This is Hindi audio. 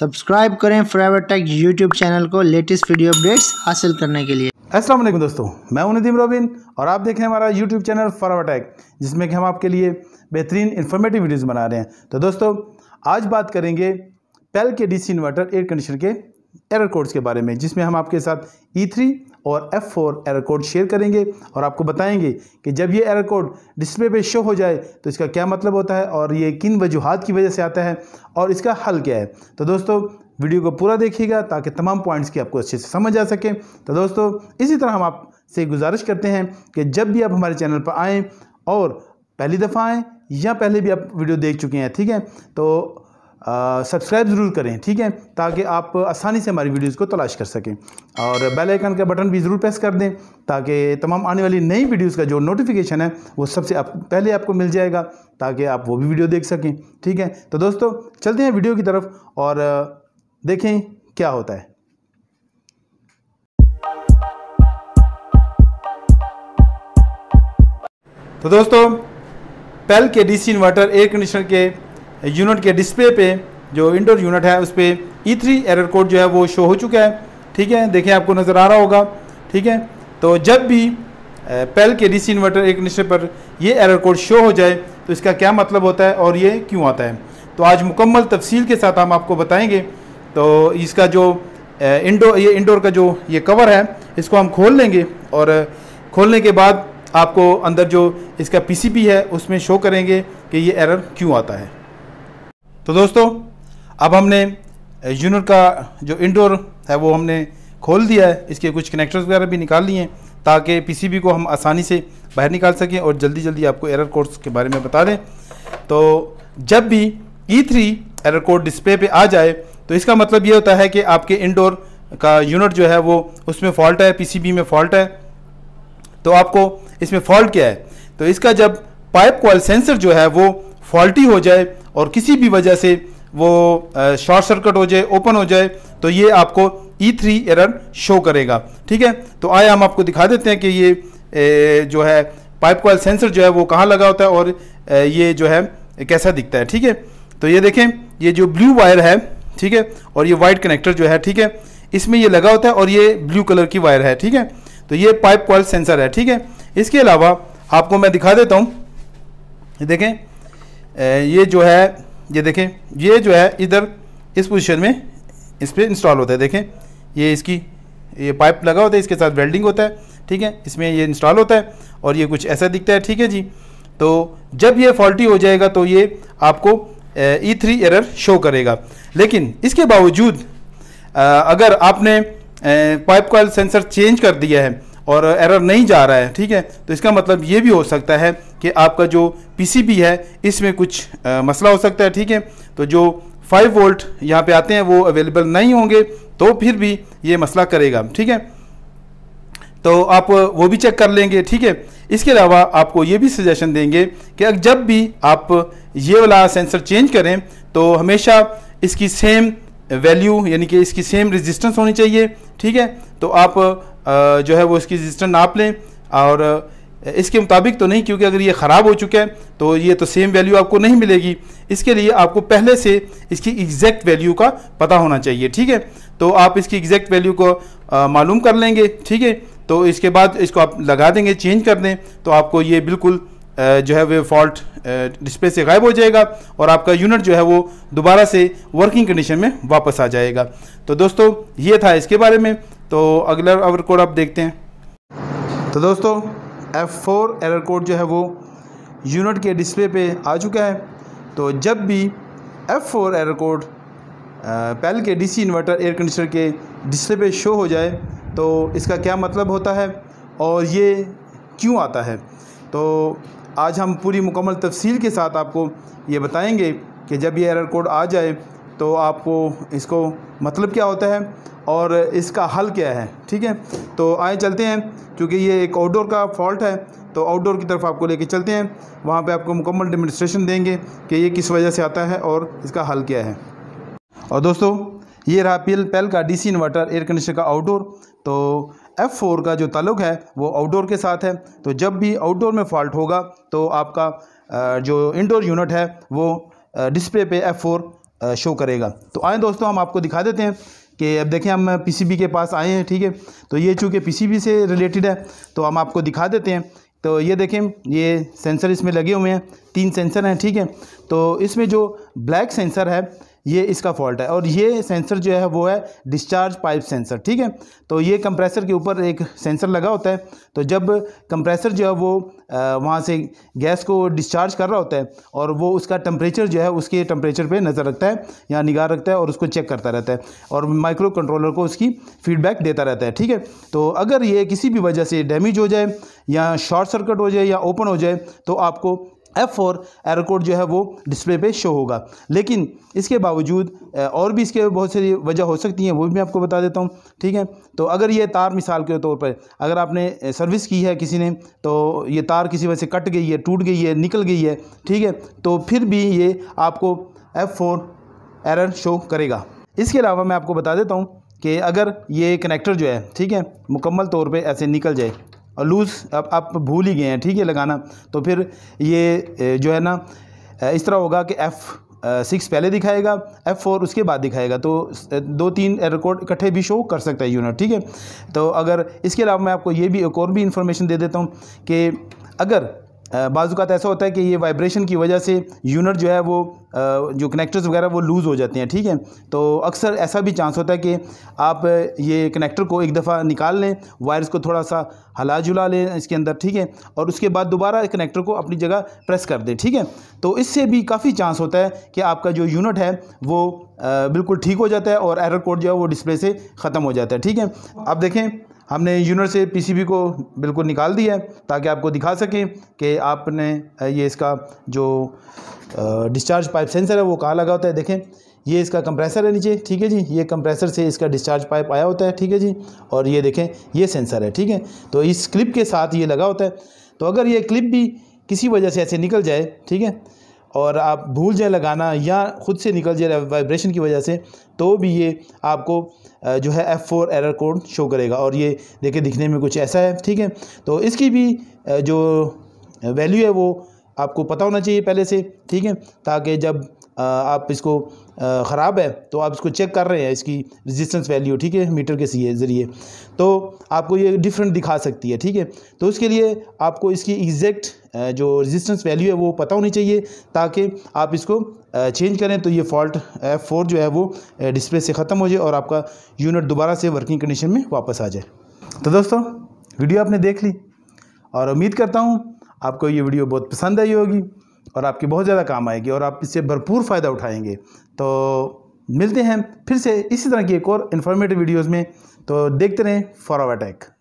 सब्सक्राइब करें फ्राइवर टेक यूट्यूब चैनल को लेटेस्ट वीडियो अपडेट्स हासिल करने के लिए अस्सलाम वालेकुम दोस्तों मैं नदीम रोबिन और आप देख रहे हैं हमारा यूट्यूब चैनल फ्राइवर टेक जिसमें कि हम आपके लिए बेहतरीन इन्फॉर्मेटिव वीडियोज़ बना रहे हैं तो दोस्तों आज बात करेंगे पेल के डी इन्वर्टर एयर कंडीशन के एरर कोड्स के बारे में जिसमें हम आपके साथ ई e थ्री और F four error code share करेंगे और आपको बताएंगे कि जब ये एरर कोड डिस्प्ले पे शो हो जाए तो इसका क्या मतलब होता है और ये किन वजूहत की वजह से आता है और इसका हल क्या है तो दोस्तों वीडियो को पूरा देखिएगा ताकि तमाम पॉइंट्स की आपको अच्छे से समझ आ सके तो दोस्तों इसी तरह हम आपसे गुजारिश करते हैं कि जब भी आप हमारे चैनल पर आएँ और पहली दफ़ा आएँ या पहले भी आप वीडियो देख चुके हैं ठीक है तो सब्सक्राइब ज़रूर करें ठीक है ताकि आप आसानी से हमारी वीडियोज़ को तलाश कर सकें और बेल आइकन का बटन भी ज़रूर प्रेस कर दें ताकि तमाम आने वाली नई वीडियोज़ का जो नोटिफिकेशन है वो सबसे आप, पहले आपको मिल जाएगा ताकि आप वो भी वीडियो देख सकें ठीक है तो दोस्तों चलते हैं वीडियो की तरफ और देखें क्या होता है तो दोस्तों पेल के डीसी इन्वर्टर एयर कंडीशनर के यूनिट के डिस्प्ले पे जो इंडोर यूनिट है उस पर ई थ्री एरर कोड जो है वो शो हो चुका है ठीक है देखें आपको नज़र आ रहा होगा ठीक है तो जब भी पेल के डीसी इन्वर्टर एक निश्चय पर ये एरर कोड शो हो जाए तो इसका क्या मतलब होता है और ये क्यों आता है तो आज मुकम्मल तफसील के साथ हम आपको बताएंगे तो इसका जो इंडोर ये इंडोर का जो ये कवर है इसको हम खोल लेंगे और खोलने के बाद आपको अंदर जो इसका पीसीबी है उसमें शो करेंगे कि ये एरर क्यों आता है तो दोस्तों अब हमने यूनिट का जो इंडोर है वो हमने खोल दिया है इसके कुछ कनेक्टर्स वगैरह भी निकाल लिए हैं ताकि पीसीबी को हम आसानी से बाहर निकाल सकें और जल्दी जल्दी आपको एरर कोड्स के बारे में बता दें तो जब भी E three error code display पे आ जाए तो इसका मतलब ये होता है कि आपके इंडोर का यूनिट जो है वो उसमें फॉल्ट है पी में फॉल्ट है तो आपको इसमें फॉल्ट क्या है तो इसका जब पाइप कॉल सेंसर जो है वो फॉल्टी हो जाए और किसी भी वजह से वो शॉर्ट सर्किट हो जाए ओपन हो जाए तो ये आपको E e three error show करेगा ठीक है तो आए हम आपको दिखा देते हैं कि ये जो है पाइप कोयल सेंसर जो है वो कहाँ लगा होता है और ये जो है कैसा दिखता है ठीक है तो ये देखें ये जो ब्लू वायर है ठीक है और ये वाइट कनेक्टर जो है ठीक है इसमें ये लगा होता है और ये ब्लू कलर की वायर है ठीक है तो ये पाइप कोयल सेंसर है ठीक है इसके अलावा आपको मैं दिखा देता हूँ देखें ये जो है ये देखें ये जो है इधर इस पोजीशन में इस पर इंस्टॉल होता है देखें ये इसकी ये पाइप लगा होता है इसके साथ वेल्डिंग होता है ठीक है इसमें ये इंस्टॉल होता है और ये कुछ ऐसा दिखता है ठीक है जी तो जब ये फॉल्टी हो जाएगा तो ये आपको ई थ्री एरर शो करेगा लेकिन इसके बावजूद अगर आपने पाइप कॉल सेंसर चेंज कर दिया है और एरर नहीं जा रहा है ठीक है तो इसका मतलब ये भी हो सकता है कि आपका जो पी है इसमें कुछ आ, मसला हो सकता है ठीक है तो जो 5 वोल्ट यहाँ पे आते हैं वो अवेलेबल नहीं होंगे तो फिर भी ये मसला करेगा ठीक है तो आप वो भी चेक कर लेंगे ठीक है इसके अलावा आपको ये भी सजेशन देंगे कि जब भी आप ये वाला सेंसर चेंज करें तो हमेशा इसकी सेम वैल्यू यानी कि इसकी सेम रेजिस्टेंस होनी चाहिए ठीक है तो आप जो है वो इसकी रजिस्टेंस नाप लें और इसके मुताबिक तो नहीं क्योंकि अगर ये ख़राब हो चुका है तो ये तो सेम वैल्यू आपको नहीं मिलेगी इसके लिए आपको पहले से इसकी एग्जैक्ट वैल्यू का पता होना चाहिए ठीक है तो आप इसकी एग्जैक्ट वैल्यू को मालूम कर लेंगे ठीक है तो इसके बाद इसको आप लगा देंगे चेंज कर दें तो आपको ये बिल्कुल जो है वे फॉल्ट डिस्प्ले से गायब हो जाएगा और आपका यूनिट जो है वो दोबारा से वर्किंग कंडीशन में वापस आ जाएगा तो दोस्तों ये था इसके बारे में तो अगला अवर कोड आप देखते हैं तो दोस्तों एफ़ फोर एरर कोड जो है वो यूनिट के डिस्प्ले पे आ चुका है तो जब भी F four error code PEL के डीसी इन्वर्टर एयर कंडीशनर के डिस्प्ले पे शो हो जाए तो इसका क्या मतलब होता है और ये क्यों आता है तो आज हम पूरी मुकम्मल तफसील के साथ आपको ये बताएंगे कि जब ये एरर कोड आ जाए तो आपको इसको मतलब क्या होता है और इसका हल क्या है ठीक है तो आए चलते हैं क्योंकि ये एक आउटडोर का फॉल्ट है तो आउटडोर की तरफ आपको लेके चलते हैं वहाँ पे आपको मुकम्मल डेमोस्ट्रेशन देंगे कि ये किस वजह से आता है और इसका हल क्या है और दोस्तों ये रहा पी पेल का डीसी इन्वर्टर एयर कंडीशनर का आउटडोर तो एफ़ फोर का जो ताल्लुक है वो आउटडोर के साथ है तो जब भी आउटडोर में फॉल्ट होगा तो आपका जो इंडोर यूनिट है वो डिस्प्ले पे एफ़ फोर शो करेगा तो आए दोस्तों हम आपको दिखा देते हैं कि अब देखें हम पीसीबी के पास आए हैं ठीक है तो ये चूँकि पीसीबी से रिलेटेड है तो हम आपको दिखा देते हैं तो ये देखें ये सेंसर इसमें लगे हुए हैं तीन सेंसर हैं ठीक है तो इसमें जो ब्लैक सेंसर है ये इसका फॉल्ट है और ये सेंसर जो है वो है डिस्चार्ज पाइप सेंसर ठीक है तो ये कंप्रेसर के ऊपर एक सेंसर लगा होता है तो जब कंप्रेसर जो है वो वहाँ से गैस को डिस्चार्ज कर रहा होता है और वो उसका टम्परेचर जो है उसके टम्परेचर पे नज़र रखता है या निगाह रखता है और उसको चेक करता रहता है और माइक्रो कंट्रोलर को उसकी फीडबैक देता रहता है ठीक है तो अगर ये किसी भी वजह से डैमेज हो जाए या शॉर्ट सर्किट हो जाए या ओपन हो जाए तो आपको एफ फोर एरो कोड जो है वो डिस्प्ले पे शो होगा लेकिन इसके बावजूद और भी इसके बहुत सारी वजह हो सकती हैं वो भी मैं आपको बता देता हूँ ठीक है तो अगर ये तार मिसाल के तौर पर अगर आपने सर्विस की है किसी ने तो ये तार किसी वजह से कट गई है टूट गई है निकल गई है ठीक है तो फिर भी ये आपको एफ फोर एरर शो करेगा इसके अलावा मैं आपको बता देता हूँ कि अगर ये कनेक्टर जो है ठीक है मुकम्मल तौर पर ऐसे निकल जाए लूज़ अब आप भूल ही गए हैं ठीक है लगाना तो फिर ये जो है ना इस तरह होगा कि एफ़ सिक्स पहले दिखाएगा एफ़ फोर उसके बाद दिखाएगा तो दो तीन रिकॉर्ड इकट्ठे भी शो कर सकता है यूनिट ठीक है तो अगर इसके अलावा मैं आपको ये भी एक और भी इन्फॉर्मेशन दे देता हूँ कि अगर बाज़ात तो ऐसा होता है कि ये वाइब्रेशन की वजह से यूनिट जो है वो जो कनेक्टर्स वगैरह वो लूज़ हो जाते हैं ठीक है तो अक्सर ऐसा भी चांस होता है कि आप ये कनेक्टर को एक दफ़ा निकाल लें वायरस को थोड़ा सा हला जुला लें इसके अंदर ठीक है और उसके बाद दोबारा कनेक्टर को अपनी जगह प्रेस कर दें ठीक है तो इससे भी काफ़ी चांस होता है कि आपका जो यूनिट है वो बिल्कुल ठीक हो जाता है और एरर कोड जो है वो डिस्प्ले से ख़त्म हो जाता है ठीक है आप देखें हमने यूनिट से पीसीबी को बिल्कुल निकाल दिया है ताकि आपको दिखा सकें कि आपने ये इसका जो डिस्चार्ज पाइप सेंसर है वो कहाँ लगा होता है देखें ये इसका कंप्रेसर है नीचे ठीक है जी ये कंप्रेसर से इसका डिस्चार्ज पाइप आया होता है ठीक है जी और ये देखें ये सेंसर है ठीक है तो इस क्लिप के साथ ये लगा होता है तो अगर ये क्लिप भी किसी वजह से ऐसे निकल जाए ठीक है और आप भूल जाए लगाना या ख़ुद से निकल जाए वाइब्रेशन की वजह से तो भी ये आपको जो है F four error code show करेगा और ये देखिए दिखने में कुछ ऐसा है ठीक है तो इसकी भी जो वैल्यू है वो आपको पता होना चाहिए पहले से ठीक है ताकि जब आप इसको ख़राब है तो आप इसको चेक कर रहे हैं इसकी रेजिस्टेंस वैल्यू ठीक है मीटर के सी ज़रिए तो आपको ये डिफरेंट दिखा सकती है ठीक है तो उसके लिए आपको इसकी एग्जैक्ट जो रेजिस्टेंस वैल्यू है वो पता होनी चाहिए ताकि आप इसको चेंज करें तो ये फॉल्ट एफ फोर जो है वो डिस्प्ले से ख़त्म हो जाए और आपका यूनिट दोबारा से वर्किंग कंडीशन में वापस आ जाए तो दोस्तों वीडियो आपने देख ली और उम्मीद करता हूँ आपको ये वीडियो बहुत पसंद आई होगी और आपकी बहुत ज़्यादा काम आएगी और आप इससे भरपूर फ़ायदा उठाएंगे तो मिलते हैं फिर से इसी तरह की एक और इन्फॉर्मेटिव वीडियोज़ में तो देखते रहें फॉर अटैक